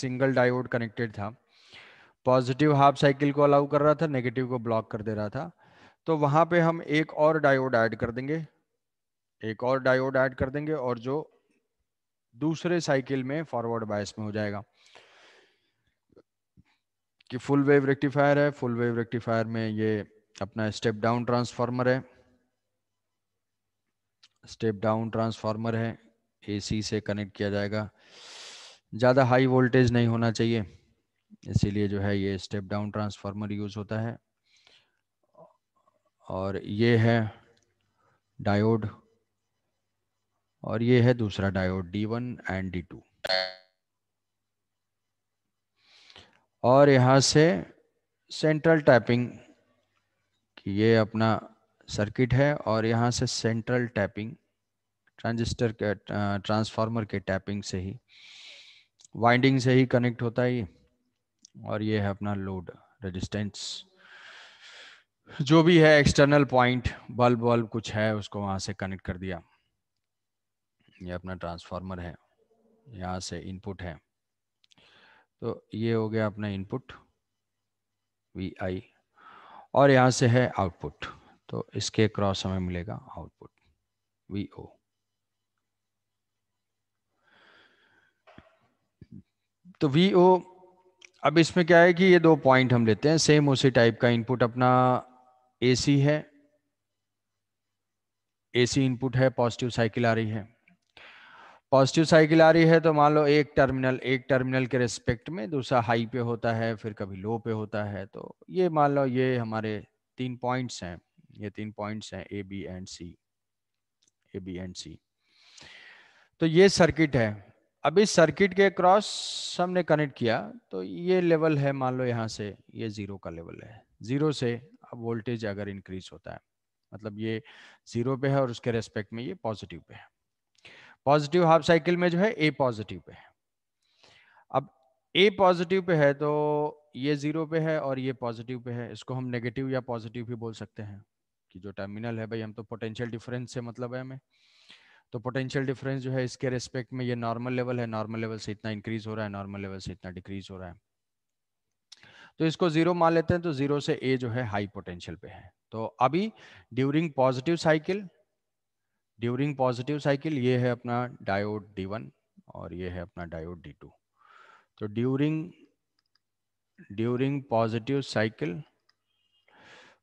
Single diode connected था positive half cycle को allow कर रहा था नेगेटिव को ब्लॉक कर दे रहा था तो वहां पे हम एक और डायोड ऐड कर देंगे एक और डायोड ऐड कर देंगे और जो दूसरे साइकिल में फॉरवर्ड बायस में हो जाएगा कि फुल वेव रेक्टिफायर है फुल वेव रेक्टिफायर में ये अपना स्टेप डाउन ट्रांसफार्मर है स्टेप डाउन ट्रांसफार्मर है एसी से कनेक्ट किया जाएगा ज़्यादा हाई वोल्टेज नहीं होना चाहिए इसीलिए जो है ये स्टेप डाउन ट्रांसफार्मर यूज़ होता है और ये है डायोड और ये है दूसरा डायोड D1 एंड D2 और यहाँ से सेंट्रल टैपिंग ये अपना सर्किट है और यहाँ से सेंट्रल टैपिंग ट्रांजिस्टर के ट्रांसफार्मर के टैपिंग से ही वाइंडिंग से ही कनेक्ट होता है ये और ये है अपना लोड रेजिस्टेंस जो भी है एक्सटर्नल पॉइंट बल्ब बल्ब कुछ है उसको वहां से कनेक्ट कर दिया ये अपना ट्रांसफार्मर है यहाँ से इनपुट है तो ये हो गया अपना इनपुट वी आई और यहाँ से है आउटपुट तो इसके क्रॉस हमें मिलेगा आउटपुट वी ओ तो वी ओ अब इसमें क्या है कि ये दो पॉइंट हम लेते हैं सेम उसी टाइप का इनपुट अपना एसी है एसी इनपुट है पॉजिटिव साइकिल आ रही है पॉजिटिव साइकिल आ रही है तो मान लो एक टर्मिनल एक टर्मिनल के रेस्पेक्ट में दूसरा हाई पे होता है फिर कभी लो पे होता है तो ये मान लो ये हमारे तीन पॉइंट्स हैं ये तीन पॉइंट्स हैं A B and C A B and C तो ये सर्किट है अभी सर्किट के क्रॉस हमने कनेक्ट किया तो ये लेवल है मान लो यहाँ से ये जीरो का लेवल है जीरो से अब वोल्टेज अगर इंक्रीज होता है मतलब ये जीरो पे है और उसके रेस्पेक्ट में ये पॉजिटिव पे है पॉजिटिव हाफ साइकिल में जो है ए पॉजिटिव पे है अब ए पॉजिटिव पे है तो ये जीरो पे है और ये पॉजिटिव पे है इसको हम नेगेटिव या पॉजिटिव भी बोल सकते हैं कि जो टर्मिनल है भाई हम तो पोटेंशियल डिफरेंस से मतलब है हमें तो पोटेंशियल डिफरेंस जो है इसके रेस्पेक्ट में ये नॉर्मल लेवल है नॉर्मल लेवल से इतना इंक्रीज हो रहा है नॉर्मल लेवल से इतना डिक्रीज हो रहा है तो इसको जीरो मान लेते हैं तो जीरो से ए जो है हाई पोटेंशियल पे है तो अभी during positive cycle during positive cycle ये है अपना डायोड डी वन और ये है अपना डायोड डी टू तो during during positive cycle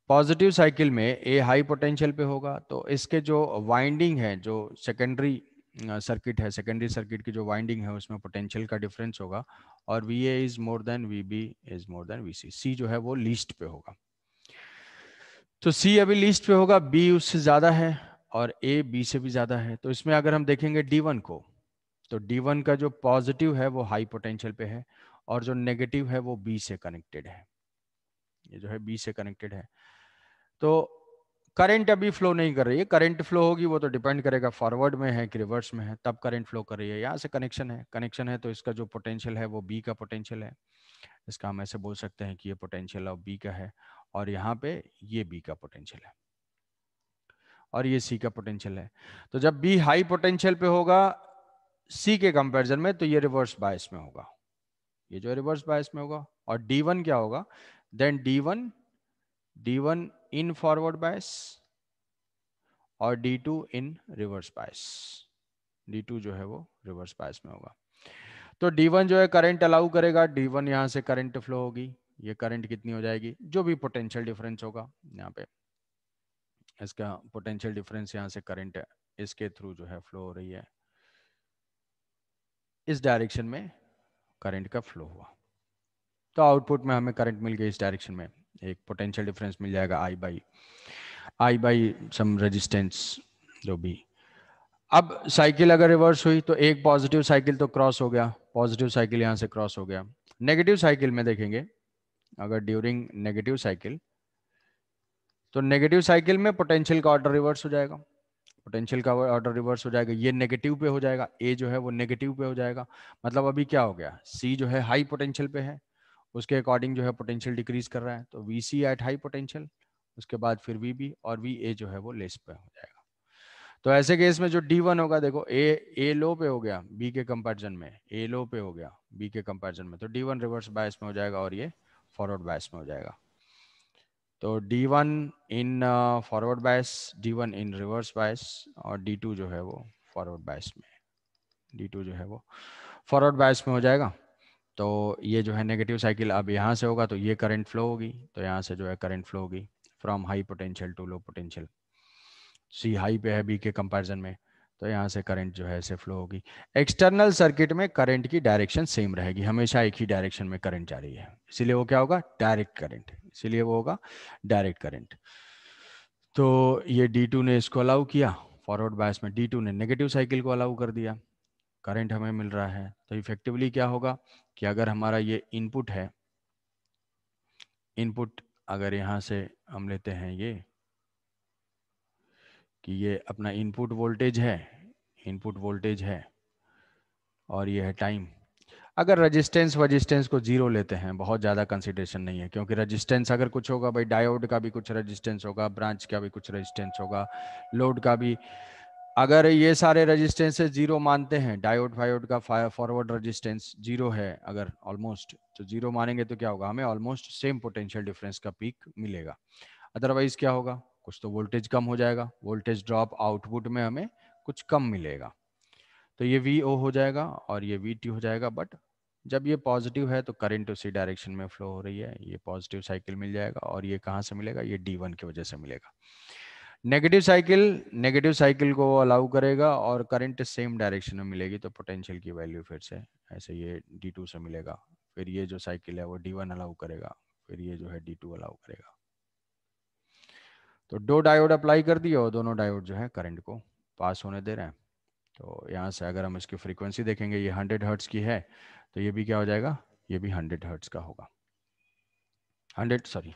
positive cycle में ए हाई पोटेंशियल पे होगा तो इसके जो वाइंडिंग है जो सेकेंडरी सर्किट है सेकेंडरी सर्किट की जो वाइंडिंग है उसमें पोटेंशियल का डिफरेंस होगा और V A is more than V B is more than V C C जो है वो लीस्ट पे होगा तो सी अभी लीस्ट पे होगा बी उससे ज्यादा है और ए बी से भी ज्यादा है तो इसमें अगर हम देखेंगे डी वन को तो डी वन का जो पॉजिटिव है वो हाई पोटेंशियल पे है और जो नेगेटिव है वो बी से कनेक्टेड है ये जो है बी से कनेक्टेड है तो करंट अभी फ्लो नहीं कर रही है करंट फ्लो होगी वो तो डिपेंड करेगा फॉरवर्ड में है कि रिवर्स में है तब करंट फ्लो कर रही है यहाँ से कनेक्शन है कनेक्शन है तो इसका जो पोटेंशियल है वो बी का पोटेंशियल है इसका हम ऐसे बोल सकते हैं कि ये पोटेंशियल ऑफ बी का है और यहाँ पे ये बी का पोटेंशियल है और ये सी का पोटेंशियल है तो जब बी हाई पोटेंशियल पे होगा सी के कंपेरिजन में तो ये रिवर्स बायस में होगा ये जो रिवर्स बायस में होगा और डी वन क्या होगा then d1 d1 in forward bias और d2 इन रिवर्स बायस d2 जो है वो रिवर्स बायस में होगा तो d1 जो है करंट अलाउ करेगा d1 यहां से करंट फ्लो होगी ये करंट कितनी हो जाएगी जो भी पोटेंशियल डिफरेंस होगा यहाँ पे इसका पोटेंशियल डिफरेंस यहाँ से करंट इसके थ्रू जो है फ्लो हो रही है इस डायरेक्शन में करंट का फ्लो हुआ तो आउटपुट में हमें करंट मिल गया इस डायरेक्शन में एक पोटेंशियल डिफरेंस मिल जाएगा I by I by sum resistance जो भी अब साइकिल अगर रिवर्स हुई तो एक पॉजिटिव साइकिल तो क्रॉस हो गया पॉजिटिव साइकिल यहाँ से क्रॉस हो गया नेगेटिव साइकिल में देखेंगे अगर ड्यूरिंग नेगेटिव साइकिल तो नेगेटिव साइकिल में पोटेंशियल का ऑर्डर रिवर्स हो जाएगा पोटेंशियल का ऑर्डर रिवर्स हो जाएगा ये नेगेटिव पे हो जाएगा ए जो है वो नेगेटिव पे हो जाएगा मतलब अभी क्या हो गया सी जो है हाई पोटेंशियल पे है उसके अकॉर्डिंग जो है पोटेंशियल डिक्रीज कर रहा है तो V C at high potential उसके बाद फिर वी बी और वी ए जो है वो लेस पे हो जाएगा तो ऐसे केस में जो डी वन होगा देखो ए ए लो पे हो गया बी के कंपेरिजन में ए लो पे हो गया बी के कंपेरिजन में तो डी वन रिवर्स बायस में हो जाएगा और ये फॉरवर्ड बायस में हो जाएगा तो D one in forward bias D one in reverse bias और डी टू जो है वो फॉरवर्ड बायस में डी टू जो है वो फॉरवर्ड बायस में हो जाएगा तो ये जो है नेगेटिव साइकिल अब यहाँ से होगा तो ये करंट फ्लो होगी तो यहाँ से जो है करंट फ्लो होगी from high potential to low potential C high पे है बी के कंपैरिजन में तो यहाँ से करंट जो है से फ्लो होगी एक्सटर्नल सर्किट में करंट की डायरेक्शन सेम रहेगी हमेशा एक ही डायरेक्शन में करंट जा रही है इसीलिए वो क्या होगा डायरेक्ट करंट इसीलिए वो होगा डायरेक्ट करंट तो ये डी ने इसको अलाउ किया फॉरवर्ड बायस में डी ने नेगेटिव साइकिल को अलाउ कर दिया करंट हमें मिल रहा है तो इफेक्टिवली क्या होगा कि अगर हमारा ये इनपुट है इनपुट अगर यहाँ से हम लेते हैं ये कि ये अपना इनपुट वोल्टेज है इनपुट वोल्टेज है और ये है टाइम अगर रेजिस्टेंस वजिस्टेंस को जीरो लेते हैं बहुत ज़्यादा कंसिडरेशन नहीं है क्योंकि रेजिस्टेंस अगर कुछ होगा भाई डायोड का भी कुछ रेजिस्टेंस होगा ब्रांच का भी कुछ रेजिस्टेंस होगा लोड का भी अगर ये सारे रेजिस्टेंसेस जीरो मानते हैं डायोड फायोड का फॉरवर्ड रेजिस्टेंस जीरो है अगर ऑलमोस्ट तो जीरो मानेंगे तो क्या होगा हमें ऑलमोस्ट सेम पोटेंशियल डिफरेंस का पीक मिलेगा अदरवाइज क्या होगा कुछ तो वोल्टेज कम हो जाएगा वोल्टेज ड्रॉप आउटपुट में हमें कुछ कम मिलेगा तो ये वी ओ हो जाएगा और ये वी टी हो जाएगा बट जब ये पॉजिटिव है तो करंट उसी डायरेक्शन में फ्लो हो रही है ये पॉजिटिव साइकिल मिल जाएगा और ये कहाँ से मिलेगा ये डी वन की वजह से मिलेगा नेगेटिव साइकिल नेगेटिव साइकिल को वो अलाउ करेगा और करंट सेम डायरेक्शन में मिलेगी तो पोटेंशियल की वैल्यू फिर से ऐसे ये डी टू से मिलेगा फिर ये जो साइकिल है वो डी वन अलाउ करेगा फिर ये जो है डी टू अलाउ करेगा तो दो डायोड अप्लाई कर दिए और दोनों डायोड जो है करंट को पास होने दे रहे हैं तो यहाँ से अगर हम इसकी फ्रीक्वेंसी देखेंगे ये हंड्रेड हर्ट्स की है तो ये भी क्या हो जाएगा ये भी हंड्रेड हर्ट्स का होगा हंड्रेड सॉरी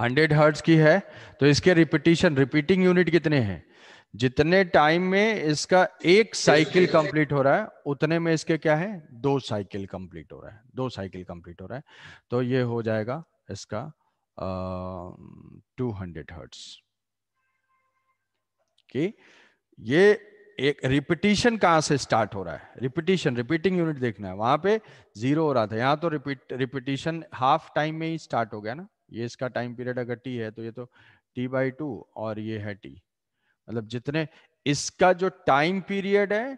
हंड्रेड हर्ट्स की है तो इसके रिपीटिशन रिपीटिंग यूनिट कितने हैं जितने टाइम में इसका एक साइकिल कंप्लीट हो रहा है उतने में इसके क्या है दो साइकिल कंप्लीट हो रहा है दो साइकिल कंप्लीट हो रहा है तो ये हो जाएगा इसका टू हंड्रेड हर्ट्स कि ये एक रिपीटिशन कहां से स्टार्ट हो रहा है रिपीटिशन रिपीटिंग यूनिट देखना है वहां पे जीरो हो रहा था यहां तो रिपीट रिपीटिशन हाफ टाइम में ही स्टार्ट हो गया ना ये इसका टाइम पीरियड अगर टी है तो ये तो टी बाई टू और ये है टी मतलब जितने इसका जो टाइम पीरियड है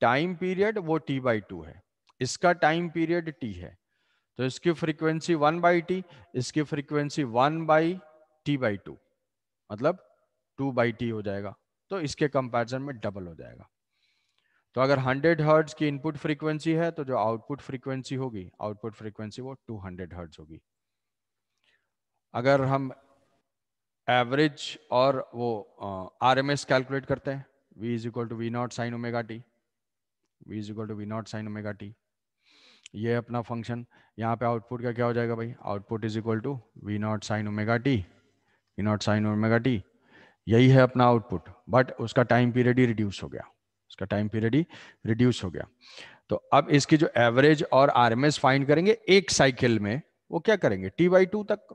टाइम पीरियड वो टी बाई टू है इसका टाइम पीरियड टी है तो इसकी फ्रीक्वेंसी वन बाई टी इसकी frequency one by T by two मतलब टू बाई टी हो जाएगा तो इसके कंपैरिजन में डबल हो जाएगा तो अगर 100 हर्ट्ज की इनपुट फ्रीक्वेंसी है तो जो आउटपुट फ्रीक्वेंसी होगी आउटपुट फ्रीक्वेंसी वो 200 हर्ट्ज होगी अगर हम एवरेज और वो आर एम एस कैलकुलेट करते हैं V is equal to V naught sine omega T V is equal to V naught sine omega T ये अपना फंक्शन यहाँ पे आउटपुट का क्या हो जाएगा भाई output is equal to V naught sine omega T V naught sine omega T यही है अपना आउटपुट बट उसका टाइम पीरियड ही रिड्यूस हो गया उसका टाइम पीरियड ही रिड्यूस हो गया तो अब इसकी जो एवरेज और आरएमएस फाइंड करेंगे एक साइकिल में वो क्या करेंगे टी बाई टू तक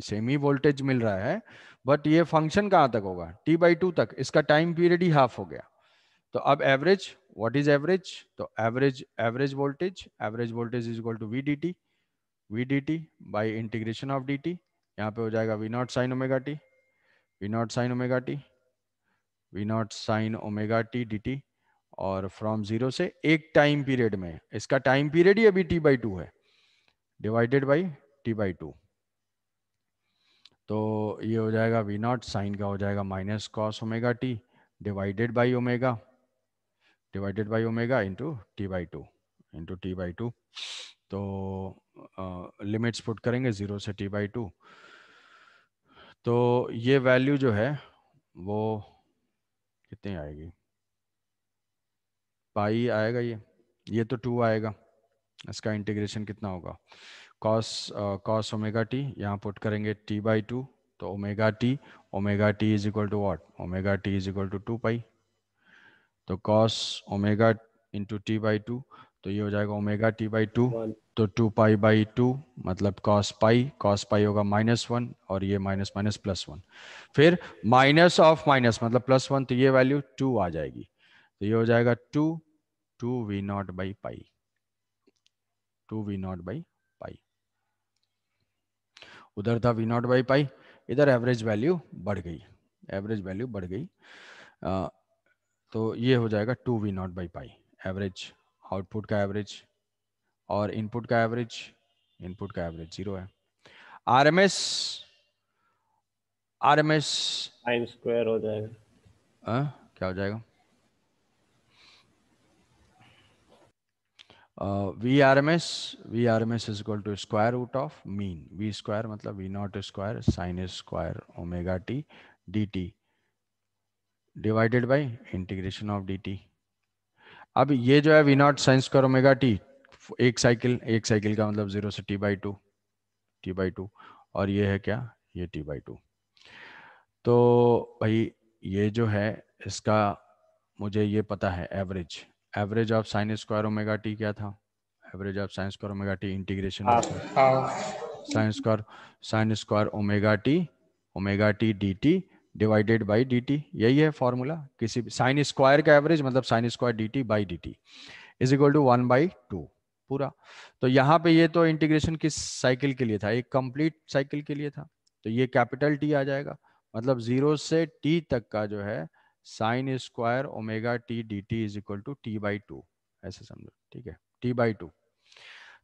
सेम ही वोल्टेज मिल रहा है बट ये फंक्शन कहाँ तक होगा टी बाई टू तक इसका टाइम पीरियड ही हाफ हो गया तो अब एवरेज व्हाट इज एवरेज तो average average voltage average voltage is equal to V D T V D T by integration of D T यहाँ पे हो जाएगा V naught sine omega T V naught sine omega T V naught sine omega T D T और from zero से एक time period में इसका time period ही अभी टी बाई टू है divided by T by two तो ये हो जाएगा वी नॉट साइन का हो जाएगा minus cos omega T divided by omega divided by omega into T by two into T by two तो लिमिट्स पुट करेंगे ज़ीरो से टी बाई टू तो ये वैल्यू जो है वो कितनी आएगी पाई आएगा ये ये तो टू आएगा इसका इंटीग्रेशन कितना होगा कॉस कॉस ओमेगा टी यहाँ पुट करेंगे टी बाई टू तो omega T omega T is equal to what omega T is equal to two pi तो cos omega into T by two तो ये हो जाएगा ओमेगा टी बाई टू तो two pi by two मतलब cos pi cos pi होगा minus one और ये माइनस माइनस प्लस वन फिर माइनस ऑफ माइनस मतलब प्लस वन तो ये वैल्यू टू आ जाएगी तो ये हो जाएगा two two V naught by pi two V naught by उधर था वी नॉट बाई पाई इधर एवरेज वैल्यू बढ़ गई एवरेज वैल्यू बढ़ गई आ, तो ये हो जाएगा two V naught by pi average output का एवरेज और इनपुट का एवरेज इनपुट का एवरेज जीरो है R M S R M S square हो जाएगा आ, क्या हो जाएगा uh, VRMS, VRMS is equal to square root of mean. V square मतलब V naught square sin is square omega t dt divided by integration of dt. अब ये जो है V naught sin square omega t एक cycle एक cycle का मतलब zero से t by two t by two और ये है क्या ये t by टू तो भाई ये जो है इसका मुझे ये पता है average average of sine square omega T क्या था average of sine square omega T integration sine square sine square omega T omega T D T divided by D T यही है फॉर्मूला किसी भी साइन स्क्वायर का average मतलब sine square D T by D T is equal to one by two पूरा तो यहाँ पे ये तो इंटीग्रेशन किस साइकिल के लिए था एक कंप्लीट साइकिल के लिए था तो ये कैपिटल टी आ जाएगा मतलब जीरो से टी तक का जो है sine square omega T D T is equal to T by two ऐसे समझो ठीक है टी बाई टू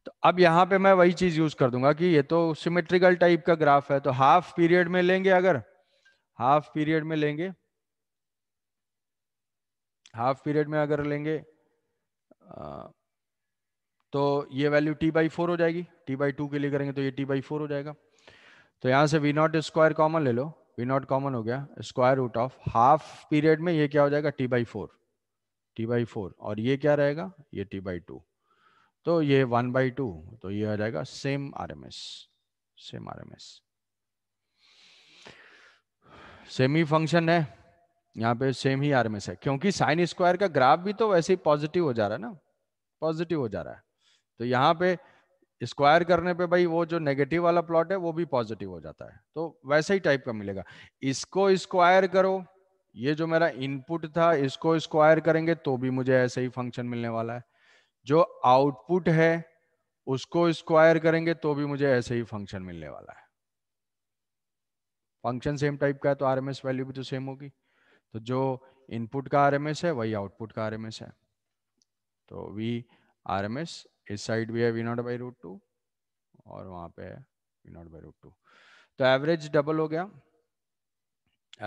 तो अब यहाँ पे मैं वही चीज यूज कर दूंगा कि ये तो सिमेट्रिकल टाइप का ग्राफ है तो हाफ पीरियड में लेंगे अगर हाफ पीरियड में लेंगे हाफ पीरियड में अगर लेंगे तो ये वैल्यू टी बाई फोर हो जाएगी टी बाई टू के लिए करेंगे तो ये टी बाई फोर हो जाएगा तो यहां से वी नॉट स्क्वायर कॉमन ले लो वी नॉट कॉमन हो गया square root of half period में ये क्या हो जाएगा T by four T by four और ये क्या रहेगा ये टी बाई टू तो ये वन बाई टू तो ये आ जाएगा same R M S same R M S same ही फंक्शन है यहाँ पे सेम ही आर एम एस है क्योंकि साइन स्क्वायर का ग्राफ भी तो वैसे ही पॉजिटिव हो जा रहा है ना पॉजिटिव हो जा रहा है तो यहाँ पे स्क्वायर करने पे भाई वो जो नेगेटिव वाला प्लॉट है वो भी पॉजिटिव हो जाता है तो वैसे ही टाइप का मिलेगा इसको स्क्वायर करो ये जो मेरा इनपुट था इसको स्क्वायर करेंगे तो भी मुझे ऐसे ही फंक्शन मिलने वाला है जो आउटपुट है उसको स्क्वायर करेंगे तो भी मुझे ऐसे ही फंक्शन मिलने वाला है फंक्शन सेम टाइप का है तो आरएमएस वैल्यू भी तो सेम होगी तो जो इनपुट का आरएमएस है वही आउटपुट का आरएमएस है तो वी आरएमएस इस साइड भी है V naught by root two और वहां पे है V naught by root two तो एवरेज डबल हो गया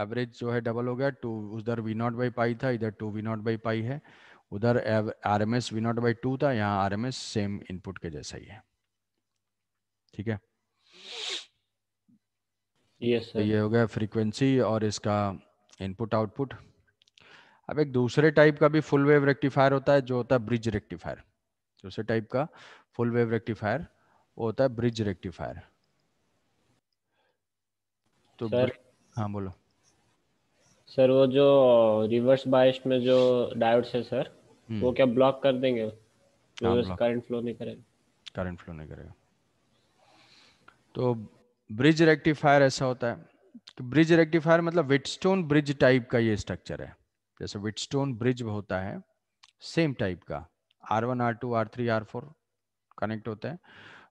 एवरेज जो है डबल हो गया टू उधर वी नॉट बाई पाई था इधर two V naught by pi है उधर R M S V naught by two था यहाँ R M S same input के जैसा ही है ठीक है yes, तो ये हो गया फ्रीक्वेंसी और इसका इनपुट आउटपुट अब एक दूसरे टाइप का भी फुल वेव रेक्टिफायर होता है जो होता है ब्रिज रेक्टिफायर तो उसी टाइप का फुल वेव रेक्टिफायर वो होता है ब्रिज रेक्टिफायर तो सर, हाँ बोलो सर वो जो रिवर्स बायस में जो डायोड है सर वो हम्म। क्या ब्लॉक कर देंगे करंट हाँ, फ्लो नहीं करेगा करंट फ्लो नहीं करेगा तो ब्रिज रेक्टिफायर ऐसा होता है कि ब्रिज रेक्टिफायर मतलब विटस्टोन ब्रिज टाइप का ये स्ट्रक्चर है जैसे विटस्टोन ब्रिज होता है सेम टाइप का R one R two R three R four connect होते हैं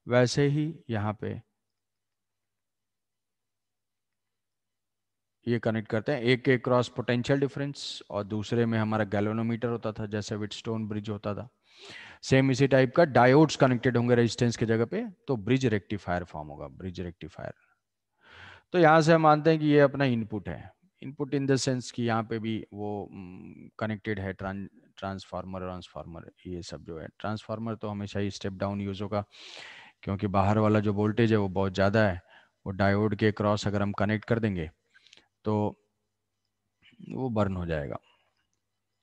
वैसे ही यहाँ पे ये कनेक्ट करते हैं एक के क्रॉस पोटेंशियल डिफरेंस और दूसरे में हमारा गैलोनोमीटर होता था जैसे विटस्टोन ब्रिज होता था सेम इसी टाइप का डायोड्स कनेक्टेड होंगे रेजिस्टेंस के जगह पे तो ब्रिज रेक्टिफायर फॉर्म होगा ब्रिज रेक्टिफायर तो यहां से हम मानते हैं कि ये अपना इनपुट है इनपुट इन द सेंस कि यहाँ पे भी वो हम्म, कनेक्टेड है ट्रांस ट्रांसफार्मर ट्रांसफार्मर ये सब जो है ट्रांसफार्मर तो हमेशा ही स्टेप डाउन यूज़ होगा क्योंकि बाहर वाला जो वोल्टेज है वो बहुत ज़्यादा है वो डायोड के क्रॉस अगर हम कनेक्ट कर देंगे तो वो बर्न हो जाएगा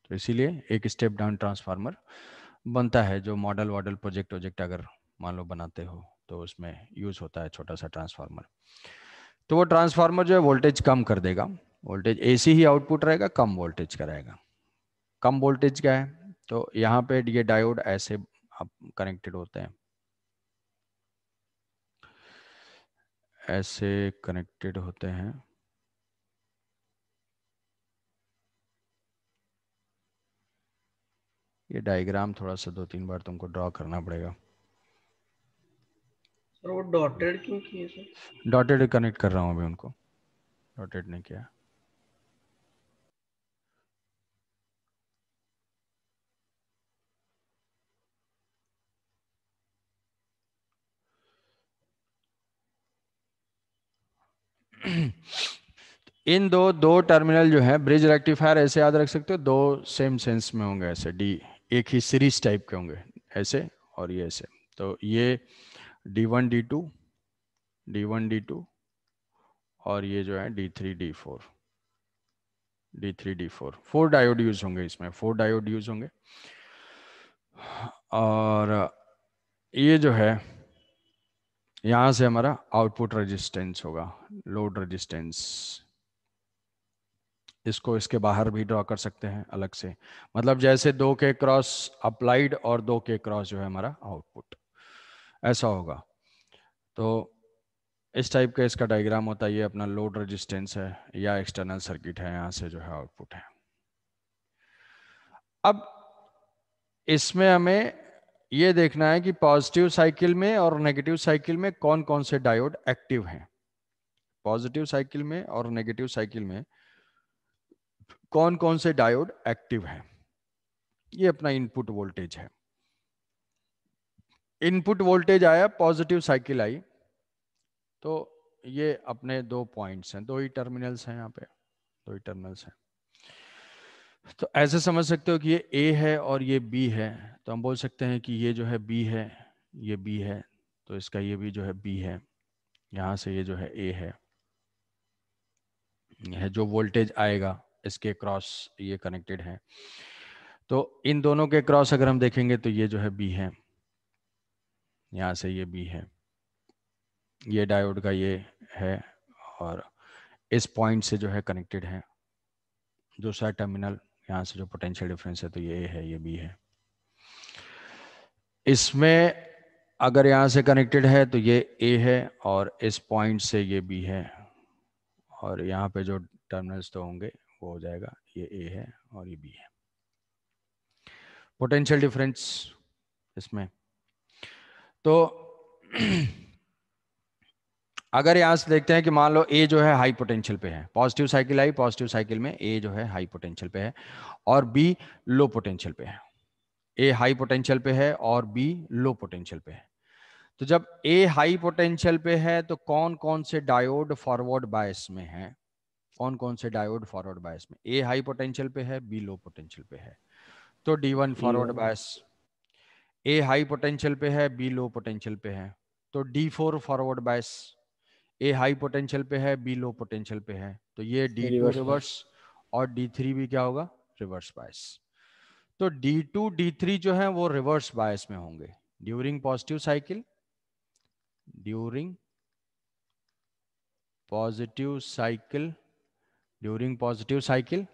तो इसीलिए एक स्टेप डाउन ट्रांसफार्मर बनता है जो मॉडल वॉडल प्रोजेक्ट वोजेक्ट अगर मान लो बनाते हो तो उसमें यूज़ होता है छोटा सा ट्रांसफार्मर तो वो ट्रांसफार्मर जो है वोल्टेज कम कर देगा वोल्टेज एसी ही आउटपुट रहेगा कम वोल्टेज का रहेगा कम वोल्टेज का है तो यहाँ पे ये डायोड ऐसे आप कनेक्टेड होते हैं ऐसे कनेक्टेड होते हैं ये डायग्राम थोड़ा सा दो तीन बार तुमको ड्रॉ करना पड़ेगा सर वो डॉटेड क्यों किए सर डॉटेड कनेक्ट कर रहा हूँ अभी उनको डॉटेड नहीं किया इन दो दो टर्मिनल जो है ब्रिज रेक्टिफायर ऐसे याद रख सकते हो दो सेम सेंस में होंगे ऐसे डी एक ही सीरीज टाइप के होंगे ऐसे और ये ऐसे तो ये D one D two D one D two और ये जो है D three D four D three D four four diode use होंगे इसमें फोर डायोड यूज होंगे और ये जो है यहां से हमारा आउटपुट रेजिस्टेंस होगा लोड रेजिस्टेंस इसको इसके बाहर भी ड्रॉ कर सकते हैं अलग से मतलब जैसे दो के क्रॉस अप्लाइड और दो के क्रॉस जो है हमारा आउटपुट ऐसा होगा तो इस टाइप का इसका डायग्राम होता है ये अपना लोड रेजिस्टेंस है या एक्सटर्नल सर्किट है यहाँ से जो है आउटपुट है अब इसमें हमें ये देखना है कि पॉजिटिव साइकिल में और नेगेटिव साइकिल में कौन कौन से डायोड एक्टिव हैं पॉजिटिव साइकिल में और नेगेटिव साइकिल में कौन कौन से डायोड एक्टिव हैं ये अपना इनपुट वोल्टेज है इनपुट वोल्टेज आया पॉजिटिव साइकिल आई तो ये अपने दो पॉइंट्स हैं दो ही टर्मिनल्स हैं यहाँ पे दो ही टर्मिनल्स हैं तो ऐसे समझ सकते हो कि ये ए है और ये बी है तो हम बोल सकते हैं कि ये जो है बी है ये बी है तो इसका ये भी जो है बी है यहाँ से ये जो है ए है यह जो वोल्टेज आएगा इसके क्रॉस ये कनेक्टेड है तो इन दोनों के क्रॉस अगर हम देखेंगे तो ये जो है बी है यहाँ से ये बी है ये डायोड का ये है और इस पॉइंट से जो है कनेक्टेड है दूसरा टर्मिनल यहाँ से जो पोटेंशियल डिफरेंस है तो ये है ये बी है इसमें अगर यहाँ से कनेक्टेड है तो ये ए है और इस पॉइंट से ये बी है और यहाँ पे जो टर्मिनल्स तो होंगे वो हो जाएगा ये ए है और ये बी है पोटेंशियल डिफरेंस इसमें तो अगर यहां से देखते हैं कि मान लो ए जो है हाई पोटेंशियल पे है पॉजिटिव साइकिल आई पॉजिटिव साइकिल में ए जो है हाई पोटेंशियल पे है और बी लो पोटेंशियल पे है ए हाई पोटेंशियल पे है और बी लो पोटेंशियल पे है तो जब ए हाई पोटेंशियल पे है तो कौन कौन से डायोड फॉरवर्ड बायस में है कौन कौन से डायोड फॉरवर्ड बायस में ए हाई पोटेंशियल पे है बी लो पोटेंशियल पे है तो D one forward bias A high potential पे है बी लो पोटेंशियल पे है तो D four forward bias A high potential पे है बी लो पोटेंशियल पे है तो ये डी टू रिवर्स और डी थ्री भी क्या होगा रिवर्स बायस तो डी टू डी थ्री जो है वो रिवर्स बायस में होंगे during positive cycle during positive cycle during positive cycle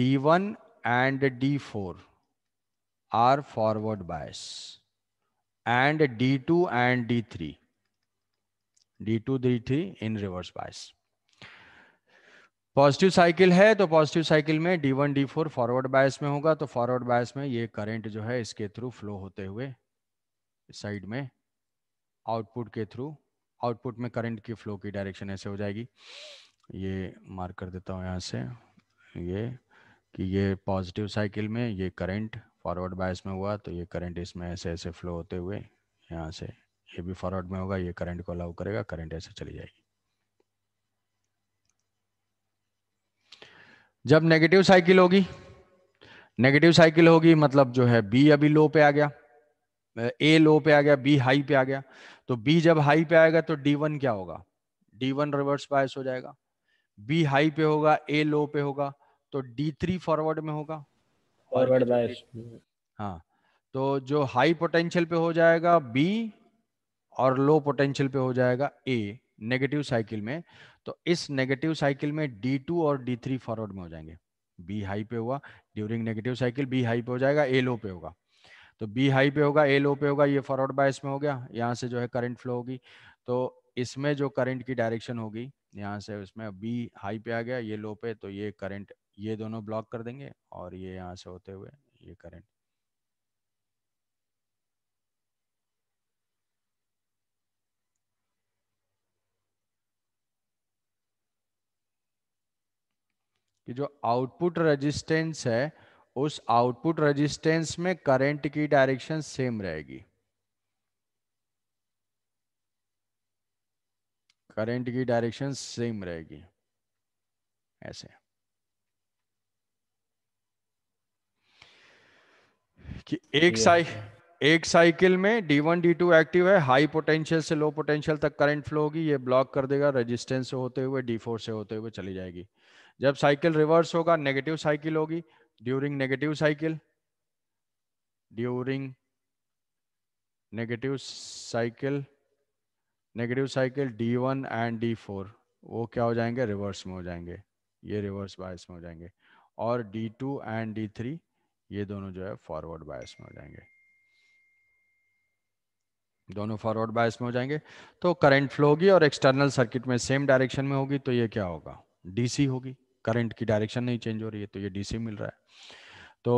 D one and D four are forward bias and D two and D three D2, D3 in reverse bias. Positive cycle है तो positive cycle में D1, D4 forward bias में होगा तो forward bias में ये current जो है इसके थ्रू फ्लो होते हुए साइड में आउटपुट के थ्रू आउटपुट में करंट की फ्लो की डायरेक्शन ऐसे हो जाएगी ये मार्क कर देता हूँ यहाँ से ये कि ये पॉजिटिव साइकिल में ये करंट फॉरवर्ड बायस में हुआ तो ये करंट इसमें ऐसे ऐसे फ्लो होते हुए यहाँ से ये भी फॉरवर्ड में होगा ये करंट को अलाउ करेगा करंट ऐसे चली जाएगी जब नेगेटिव साइकिल होगी नेगेटिव साइकिल होगी मतलब जो है बी अभी लो पे आ गया ए लो पे आ गया बी हाई पे आ गया तो बी जब हाई पे आएगा तो डी वन क्या होगा डी वन रिवर्स बायस हो जाएगा बी हाई पे होगा ए लो पे होगा तो डी थ्री फॉरवर्ड में होगा फॉरवर्ड बायस हाँ तो जो हाई पोटेंशियल पे हो जाएगा बी और लो पोटेंशियल पे हो जाएगा ए नेगेटिव साइकिल में तो इस नेगेटिव साइकिल में डी टू और डी थ्री फॉरवर्ड में हो जाएंगे बी हाई पे हुआ during negative cycle B high पे हो जाएगा ए लो पे होगा तो बी हाई पे होगा ए लो पे होगा ये फॉरवर्ड बायस में हो गया यहाँ से जो है करंट फ्लो होगी तो इसमें जो करंट की डायरेक्शन होगी यहाँ से उसमें बी हाई पे आ गया ये लो पे तो ये करंट ये दोनों ब्लॉक कर देंगे और ये यहाँ से होते हुए ये करंट कि जो आउटपुट रेजिस्टेंस है उस आउटपुट रेजिस्टेंस में करंट की डायरेक्शन सेम रहेगी करंट की डायरेक्शन सेम रहेगी ऐसे कि एक साइ एक साइकिल में D1 D2 एक्टिव है हाई पोटेंशियल से लो पोटेंशियल तक करंट फ्लो होगी ये ब्लॉक कर देगा रेजिस्टेंस से होते हुए D4 से होते हुए चली जाएगी जब साइकिल रिवर्स होगा नेगेटिव साइकिल होगी during negative cycle during negative cycle negative cycle D one and D four वो क्या हो जाएंगे रिवर्स में हो जाएंगे ये रिवर्स बायस में हो जाएंगे और D two and D three ये दोनों जो है फॉरवर्ड बायस में हो जाएंगे दोनों फॉरवर्ड बायस में हो जाएंगे तो करंट फ्लो होगी और एक्सटर्नल सर्किट में सेम डायरेक्शन में होगी तो ये क्या होगा डीसी होगी करंट की डायरेक्शन नहीं चेंज हो रही है तो ये डीसी मिल रहा है तो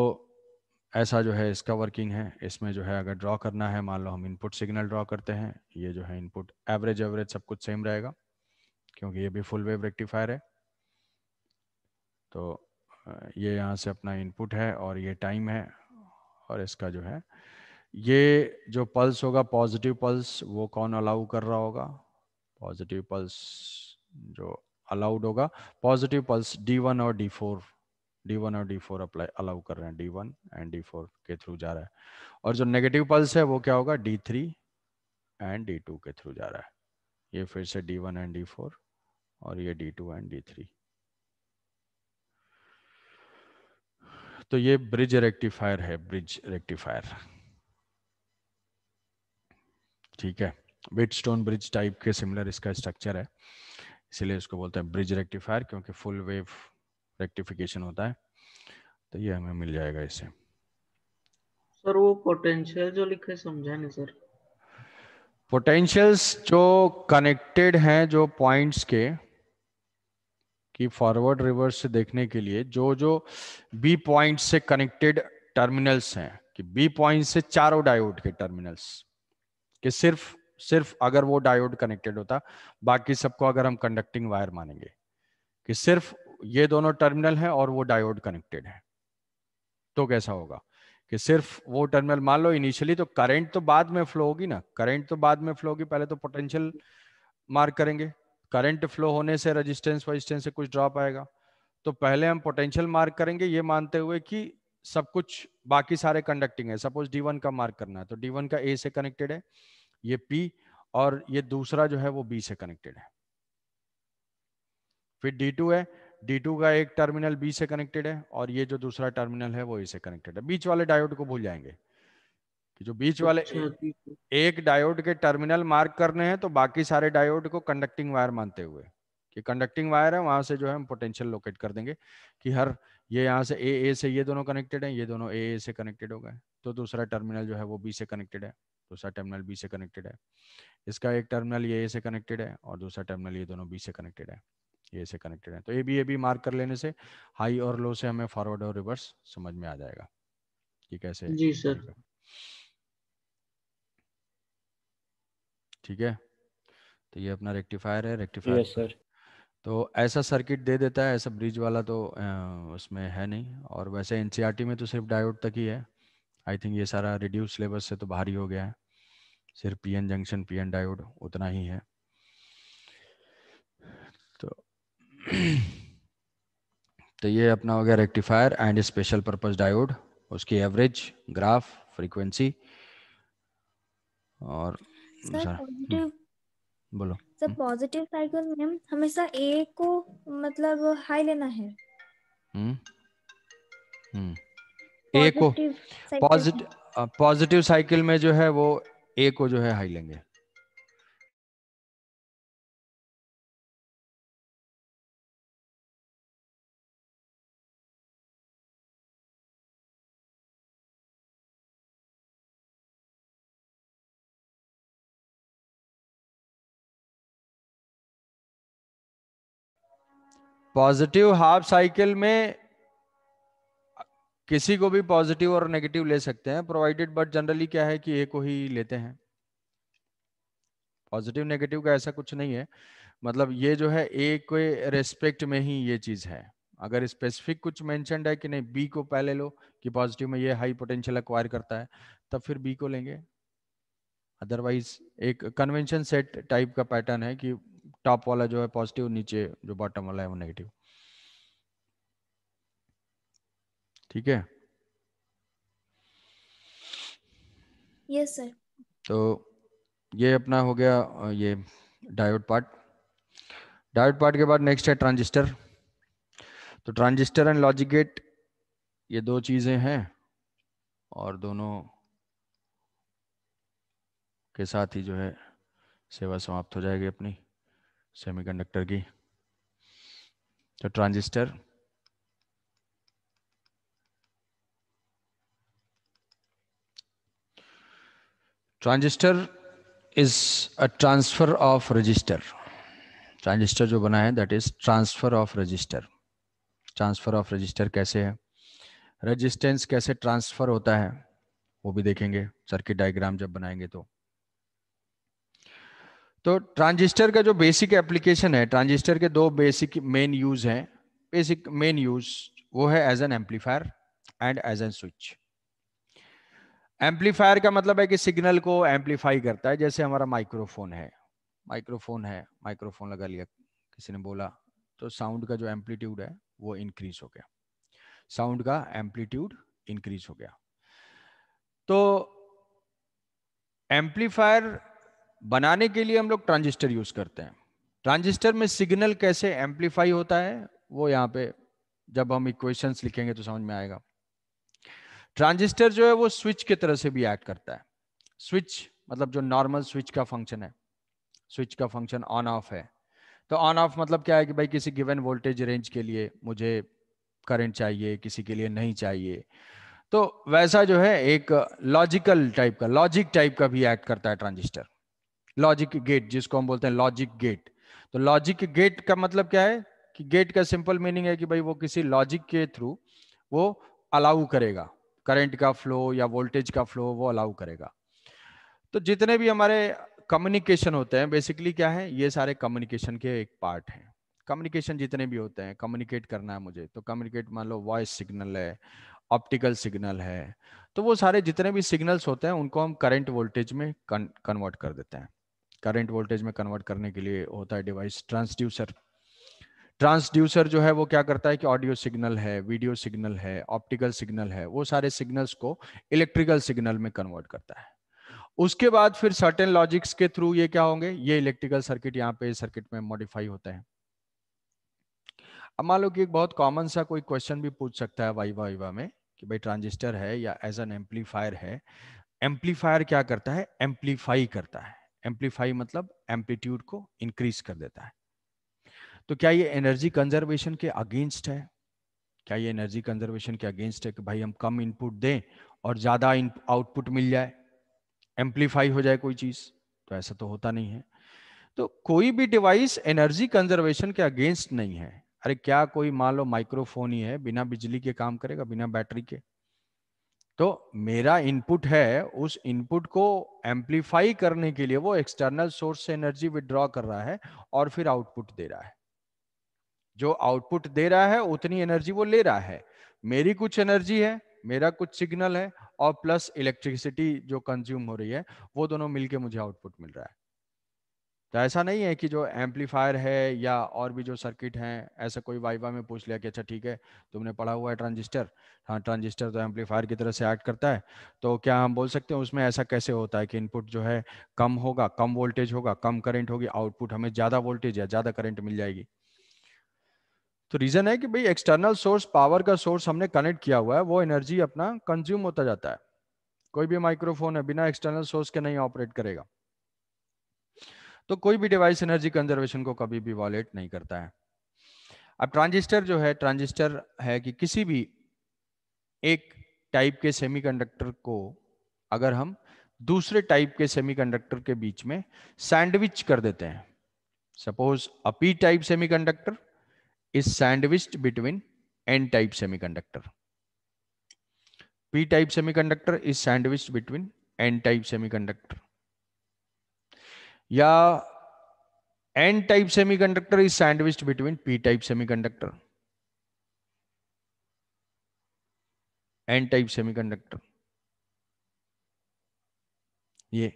ऐसा जो है इसका वर्किंग है इसमें जो है अगर ड्रॉ करना है मान लो हम इनपुट सिग्नल ड्रॉ करते हैं ये जो है इनपुट एवरेज एवरेज सब कुछ सेम रहेगा क्योंकि ये भी फुल वेव रेक्टिफायर है तो ये यहाँ से अपना इनपुट है और ये टाइम है और इसका जो है ये जो पल्स होगा पॉजिटिव पल्स वो कौन अलाउ कर रहा होगा पॉजिटिव पल्स जो अलाउड होगा पॉजिटिव पल्स D1 और D4 D1 और D4 अप्लाई अलाउ कर रहे हैं D1 एंड D4 के थ्रू जा रहा है और जो नेगेटिव पल्स है वो क्या होगा D3 एंड D2 के थ्रू जा रहा है ये फिर से D1 एंड D4 और ये D2 एंड D3 तो ये ब्रिज रेक्टिफायर है ब्रिज रेक्टिफायर ठीक है वेटस्टोन ब्रिज टाइप के सिमिलर इसका स्ट्रक्चर है इसीलिए इसको बोलते हैं ब्रिज रेक्टिफायर क्योंकि फुल वेव रेक्टिफिकेशन होता है तो ये हमें मिल जाएगा इससे सर वो पोटेंशियल जो लिखे समझा नहीं सर पोटेंशियल्स जो कनेक्टेड हैं जो पॉइंट्स के कि फॉरवर्ड रिवर्स से देखने के लिए जो जो बी पॉइंट से कनेक्टेड टर्मिनल्स हैं कि बी पॉइंट से चारों डायोड के टर्मिनल्स के सिर्फ सिर्फ अगर वो डायोड कनेक्टेड होता बाकी सबको अगर हम कंडक्टिंग वायर मानेंगे कि सिर्फ ये दोनों टर्मिनल हैं और वो डायोड कनेक्टेड है तो कैसा होगा कि सिर्फ वो टर्मिनल मान लो इनिशियली तो करंट तो बाद में फ्लो होगी ना करंट तो बाद में फ्लो होगी पहले तो पोटेंशियल मार्क करेंगे करंट फ्लो होने से रजिस्टेंस वजिस्टेंस से कुछ ड्रॉप आएगा तो पहले हम पोटेंशियल मार्क करेंगे ये मानते हुए कि सब कुछ बाकी सारे कंडक्टिंग है सपोज डी वन का मार्क करना है तो डी का ए से कनेक्टेड है ये पी और ये दूसरा जो है वो बी से कनेक्टेड है फिर डी टू है डी टू का एक टर्मिनल बी से कनेक्टेड है और ये जो दूसरा टर्मिनल है वो ए से कनेक्टेड है बीच वाले डायोड को भूल जाएंगे कि जो बीच वाले अच्छा, एक डायोड के टर्मिनल मार्क करने हैं तो बाकी सारे डायोड को कंडक्टिंग वायर मानते हुए कि कंडक्टिंग वायर है वहां से जो है हम पोटेंशियल लोकेट कर देंगे कि हर ये यहाँ से ए ए से ये दोनों कनेक्टेड हैं ये दोनों ए ए से कनेक्टेड हो गए तो दूसरा टर्मिनल जो है वो बी से कनेक्टेड है दूसरा टर्मिनल बी से कनेक्टेड है इसका एक टर्मिनल ये ए से कनेक्टेड है और दूसरा टर्मिनल ये दोनों बी से कनेक्टेड है ये से कनेक्टेड है तो A B A B mark कर लेने से हाई और लो से हमें फॉरवर्ड और रिवर्स समझ में आ जाएगा कि कैसे जी सर ठीक है तो ये अपना रेक्टिफायर है रेक्टिफायर yes, सर तो ऐसा सर्किट दे देता है ऐसा ब्रिज वाला तो उसमें है नहीं और वैसे एनसीआरटी e में तो सिर्फ डायोड तक ही है आई थिंक ये सारा रिड्यूस सिलेबस से तो बाहर ही हो गया है सिर्फ P N junction P N diode उतना ही है तो तो ये अपना हो गया rectifier and special purpose diode उसकी एवरेज ग्राफ फ्रीक्वेंसी और सर, हम्म। बोलो सर पॉजिटिव साइकिल में हमेशा ए को मतलब हाई लेना है हम्म हम्म ए को पॉजिटिव पॉजिटिव साइकिल में जो है वो ए को जो है हाई लेंगे पॉजिटिव हाफ साइकिल में किसी को भी पॉजिटिव और नेगेटिव ले सकते हैं प्रोवाइडेड बट जनरली क्या है कि ए को ही लेते हैं पॉजिटिव नेगेटिव का ऐसा कुछ नहीं है मतलब ये जो है ए के रेस्पेक्ट में ही ये चीज है अगर स्पेसिफिक कुछ मेंशनड है कि नहीं बी को पहले लो कि पॉजिटिव में ये हाई पोटेंशियल अक्वायर करता है तब फिर बी को लेंगे अदरवाइज एक कन्वेंशन सेट टाइप का पैटर्न है कि टॉप वाला जो है पॉजिटिव नीचे जो बॉटम वाला है वो नेगेटिव ठीक है यस सर तो ये अपना हो गया ये डायोड पार्ट डायोड पार्ट के बाद नेक्स्ट है ट्रांजिस्टर तो ट्रांजिस्टर एंड लॉजिक गेट ये दो चीज़ें हैं और दोनों के साथ ही जो है सेवा समाप्त हो जाएगी अपनी सेमीकंडक्टर की तो transistor transistor is a transfer of register transistor जो बना है that is transfer of register transfer of register कैसे है रजिस्टेंस कैसे ट्रांसफर होता है वो भी देखेंगे सर्किट डायग्राम जब बनाएंगे तो तो ट्रांजिस्टर का जो बेसिक एप्लीकेशन है ट्रांजिस्टर के दो बेसिक मेन यूज हैं बेसिक मेन यूज वो है as an amplifier and as an switch amplifier का मतलब है कि सिग्नल को एम्पलीफाई करता है जैसे हमारा माइक्रोफोन है माइक्रोफोन है माइक्रोफोन लगा लिया किसी ने बोला तो साउंड का जो एम्पलीट्यूड है वो इंक्रीज हो गया साउंड का एम्पलीट्यूड इंक्रीज हो गया तो एम्पलीफायर बनाने के लिए हम लोग ट्रांजिस्टर यूज करते हैं ट्रांजिस्टर में सिग्नल कैसे एम्पलीफाई होता है वो यहाँ पे जब हम इक्वेशंस लिखेंगे तो समझ में आएगा ट्रांजिस्टर जो है वो स्विच की तरह से भी एक्ट करता है स्विच मतलब जो नॉर्मल स्विच का फंक्शन है स्विच का फंक्शन ऑन ऑफ है तो ऑन ऑफ मतलब क्या है कि भाई किसी गिवन वोल्टेज रेंज के लिए मुझे करंट चाहिए किसी के लिए नहीं चाहिए तो वैसा जो है एक लॉजिकल टाइप का लॉजिक टाइप का भी एक्ट करता है ट्रांजिस्टर लॉजिक गेट जिसको हम बोलते हैं लॉजिक गेट तो लॉजिक गेट का मतलब क्या है कि गेट का सिंपल मीनिंग है कि भाई वो किसी लॉजिक के थ्रू वो अलाउ करेगा करंट का फ्लो या वोल्टेज का फ्लो वो अलाउ करेगा तो जितने भी हमारे कम्युनिकेशन होते हैं बेसिकली क्या है ये सारे कम्युनिकेशन के एक पार्ट हैं कम्युनिकेशन जितने भी होते हैं कम्युनिकेट करना है मुझे तो कम्युनिकेट मान लो वॉइस सिग्नल है ऑप्टिकल सिग्नल है तो वो सारे जितने भी सिग्नल्स होते हैं उनको हम करंट वोल्टेज में कन्वर्ट कर देते हैं करंट वोल्टेज में कन्वर्ट करने के लिए होता है डिवाइस ट्रांसड्यूसर ट्रांसड्यूसर जो है वो क्या करता है कि ऑडियो सिग्नल है वीडियो सिग्नल है ऑप्टिकल सिग्नल है वो सारे सिग्नल्स को इलेक्ट्रिकल सिग्नल में कन्वर्ट करता है उसके बाद फिर सर्टेन लॉजिक्स के थ्रू ये क्या होंगे ये इलेक्ट्रिकल सर्किट यहाँ पे सर्किट में मॉडिफाई होते हैं अब मान लो कि एक बहुत कॉमन सा कोई क्वेश्चन भी पूछ सकता है वाइवा वाइवा में कि भाई ट्रांजिस्टर है या एज एन एम्पलीफायर है एम्पलीफायर क्या करता है एम्पलीफाई करता है एम्पलीफाई मतलब एम्पलीट्यूड को इंक्रीज कर देता है तो क्या ये एनर्जी कंजर्वेशन के अगेंस्ट है क्या ये एनर्जी कंजर्वेशन के अगेंस्ट है कि भाई हम कम इनपुट दें और ज़्यादा आउटपुट मिल जाए एम्पलीफाई हो जाए कोई चीज़ तो ऐसा तो होता नहीं है तो कोई भी डिवाइस एनर्जी कंजर्वेशन के अगेंस्ट नहीं है अरे क्या कोई मान लो माइक्रोफोन ही है बिना बिजली के काम करेगा बिना बैटरी के तो मेरा इनपुट है उस इनपुट को एम्पलीफाई करने के लिए वो एक्सटर्नल सोर्स से एनर्जी विड्रॉ कर रहा है और फिर आउटपुट दे रहा है जो आउटपुट दे रहा है उतनी एनर्जी वो ले रहा है मेरी कुछ एनर्जी है मेरा कुछ सिग्नल है और प्लस इलेक्ट्रिसिटी जो कंज्यूम हो रही है वो दोनों मिलके मुझे आउटपुट मिल रहा है तो ऐसा नहीं है कि जो एम्पलीफायर है या और भी जो सर्किट हैं ऐसा कोई वाइवा में पूछ लिया कि अच्छा ठीक है तुमने पढ़ा हुआ है ट्रांजिस्टर हाँ ट्रांजिस्टर तो एम्पलीफायर की तरह से एक्ट करता है तो क्या हम बोल सकते हैं उसमें ऐसा कैसे होता है कि इनपुट जो है कम होगा कम वोल्टेज होगा कम करंट होगी आउटपुट हमें ज़्यादा वोल्टेज या ज़्यादा करंट मिल जाएगी तो रीजन है कि भाई एक्सटर्नल सोर्स पावर का सोर्स हमने कनेक्ट किया हुआ है वो एनर्जी अपना कंज्यूम होता जाता है कोई भी माइक्रोफोन है बिना एक्सटर्नल सोर्स के नहीं ऑपरेट करेगा तो कोई भी डिवाइस एनर्जी कंजर्वेशन को कभी भी वॉलेट नहीं करता है अब ट्रांजिस्टर जो है ट्रांजिस्टर है कि किसी भी एक टाइप के सेमीकंडक्टर को अगर हम दूसरे टाइप के सेमीकंडक्टर के बीच में सैंडविच कर देते हैं suppose a P type semiconductor is sandwiched between N-type semiconductor. P-type semiconductor is sandwiched between N-type semiconductor. या N-type semiconductor is sandwiched between P-type semiconductor. N-type semiconductor. ये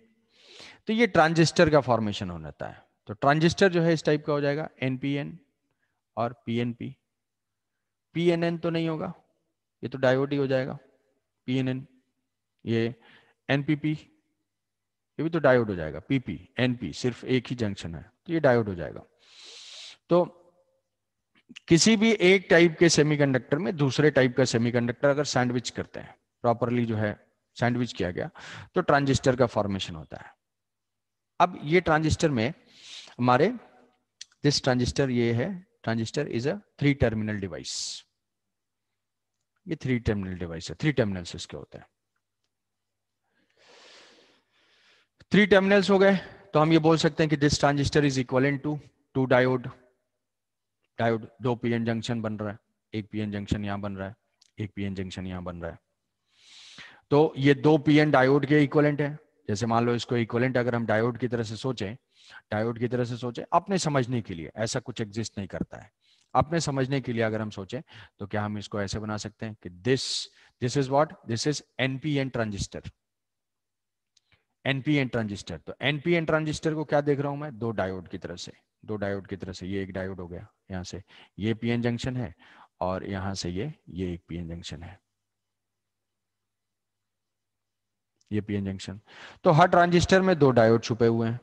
तो ये ट्रांजिस्टर का फॉर्मेशन होता है तो ट्रांजिस्टर जो है इस टाइप का हो जाएगा एनपीएन और एन एन तो नहीं होगा ये तो डायोड ही हो जाएगा एन ये एनपीपी ये भी तो डायोड हो जाएगा पीपी एनपी सिर्फ एक ही जंक्शन है तो ये डायोड हो जाएगा तो किसी भी एक टाइप के सेमीकंडक्टर में दूसरे टाइप का सेमीकंडक्टर अगर सैंडविच करते हैं प्रॉपरली जो है सैंडविच किया गया तो ट्रांजिस्टर का फॉर्मेशन होता है अब ये ट्रांजिस्टर में हमारे दिस ट्रांजिस्टर ये है transistor is a three terminal device ये थ्री टर्मिनल डिवाइस है थ्री टर्मिनल्स इसके होते हैं थ्री टर्मिनल्स हो गए तो हम ये बोल सकते हैं कि this transistor is equal to two diode diode दो पीएन जंक्शन बन रहा है एक पीएन जंक्शन यहां बन रहा है एक पीएन जंक्शन यहां बन रहा है तो ये दो पीएन डायोड के इक्वलेंट है जैसे मान लो इसको इक्वलेंट अगर हम डायोड की तरह से सोचें डायोड की तरह से सोचे अपने समझने के लिए ऐसा कुछ एग्जिस्ट नहीं करता है अपने समझने के लिए अगर हम सोचें तो क्या हम इसको ऐसे बना सकते हैं कि this this is what this is NPN transistor NPN transistor तो एनपीएन ट्रांजिस्टर को क्या देख रहा हूं मैं दो डायोड की तरह से दो डायोड की तरह से ये एक डायोड हो गया यहां से ये पीएन जंक्शन है और यहां से ये ये एक पीएन जंक्शन है ये पीएन जंक्शन तो हर ट्रांजिस्टर में दो डायोड छुपे हुए हैं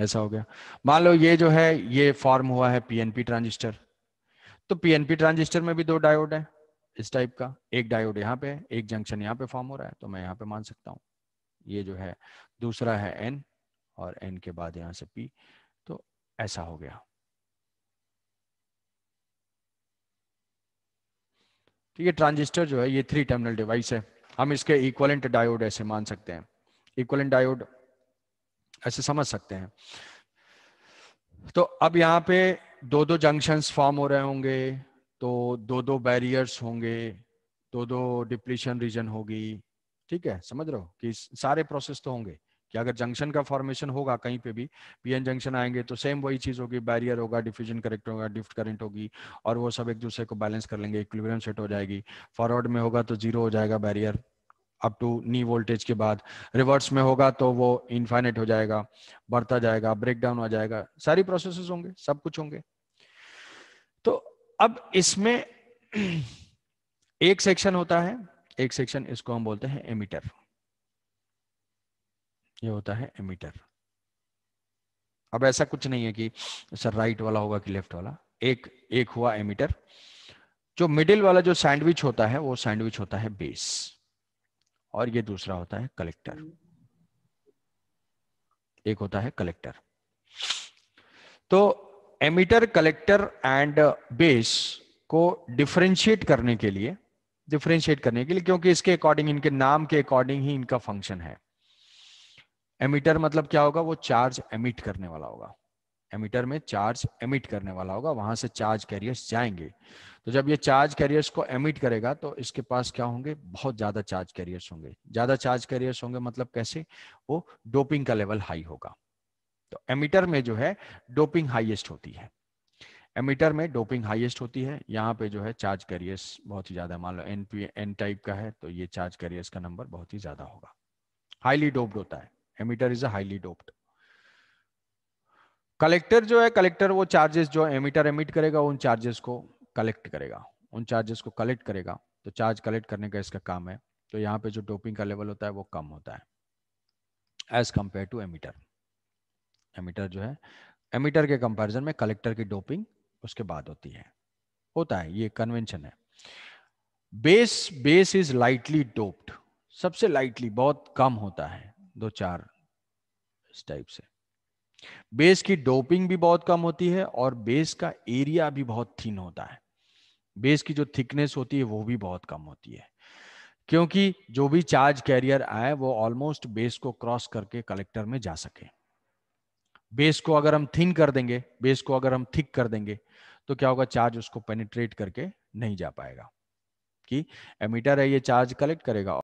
ऐसा हो गया मान लो ये जो है ये फॉर्म हुआ है पीएनपी ट्रांजिस्टर तो पीएनपी ट्रांजिस्टर में भी दो डायोड है इस टाइप का एक डायोड यहाँ पे एक जंक्शन यहाँ पे फॉर्म हो रहा है तो मैं यहाँ पे मान सकता हूँ ये जो है दूसरा है एन और एन के बाद यहाँ से पी तो ऐसा हो गया तो ये ट्रांजिस्टर जो है ये थ्री टर्मिनल डिवाइस है हम इसके इक्वलेंट डायोड ऐसे मान सकते हैं इक्वलेंट डायोड ऐसे समझ सकते हैं तो अब यहाँ पे दो दो जंक्शंस फॉर्म हो रहे होंगे तो दो दो बैरियर्स होंगे दो दो डिप्लीशन रीजन होगी ठीक है समझ रहे हो कि सारे प्रोसेस तो होंगे कि अगर जंक्शन का फॉर्मेशन होगा कहीं पे भी पीएन जंक्शन आएंगे तो सेम वही चीज होगी बैरियर होगा डिफ्यूजन करेक्ट होगा डिफ्ट करंट होगी और वो सब एक दूसरे को बैलेंस कर लेंगे इक्विलिब्रियम सेट हो जाएगी फॉरवर्ड में होगा तो जीरो हो जाएगा barrier up to knee voltage के बाद रिवर्स में होगा तो वो इनफाइनेट हो जाएगा बढ़ता जाएगा ब्रेक डाउन हो जाएगा सारी प्रोसेस होंगे सब कुछ होंगे तो अब इसमें एक सेक्शन होता है एक सेक्शन इसको हम बोलते हैं एमिटर ये होता है एमिटर अब ऐसा कुछ नहीं है कि सर राइट वाला होगा कि लेफ्ट वाला एक एक हुआ एमिटर जो मिडिल वाला जो सैंडविच होता है वो सैंडविच होता है बेस और ये दूसरा होता है कलेक्टर एक होता है कलेक्टर तो एमिटर कलेक्टर एंड बेस को डिफ्रेंशिएट करने के लिए डिफ्रेंशिएट करने के लिए क्योंकि इसके अकॉर्डिंग इनके नाम के अकॉर्डिंग ही इनका फंक्शन है एमिटर मतलब क्या होगा वो चार्ज एमिट करने वाला होगा एमिटर में चार्ज एमिट करने वाला होगा वहां से चार्ज कैरियर्स जाएंगे तो जब ये चार्ज कैरियर्स को एमिट करेगा तो इसके पास क्या होंगे बहुत ज्यादा चार्ज कैरियर्स होंगे ज्यादा चार्ज कैरियर्स होंगे मतलब कैसे वो डोपिंग का लेवल हाई होगा तो एमिटर में जो है डोपिंग हाइएस्ट होती है एमिटर में डोपिंग हाईएस्ट होती है यहाँ पे जो है चार्ज कैरियर्स बहुत ही ज्यादा मान लो एन पी एन टाइप का है तो ये चार्ज कैरियर्स का नंबर बहुत ही ज्यादा होगा हाईली डोप्ड होता है emitter is a highly doped collector जो है कलेक्टर वो चार्जेस जो एमिटर एमिट करेगा उन चार्जेस को कलेक्ट करेगा उन चार्जेस को कलेक्ट करेगा तो चार्ज कलेक्ट करने का इसका काम है तो यहाँ पे जो डोपिंग का लेवल होता है वो कम होता है as compare to emitter emitter जो है एमिटर के कंपेरिजन में कलेक्टर की डोपिंग उसके बाद होती है होता है ये कन्वेंशन है base base is lightly doped सबसे लाइटली बहुत कम होता है दो चार इस टाइप से बेस की डोपिंग भी बहुत कम होती है और बेस का एरिया भी बहुत थीन होता है बेस की जो थिकनेस होती है वो भी बहुत कम होती है क्योंकि जो भी चार्ज कैरियर आए वो ऑलमोस्ट बेस को क्रॉस करके कलेक्टर में जा सके बेस को अगर हम थिन कर देंगे बेस को अगर हम थिक कर देंगे तो क्या होगा चार्ज उसको पेनिट्रेट करके नहीं जा पाएगा कि एमिटर है ये चार्ज कलेक्ट करेगा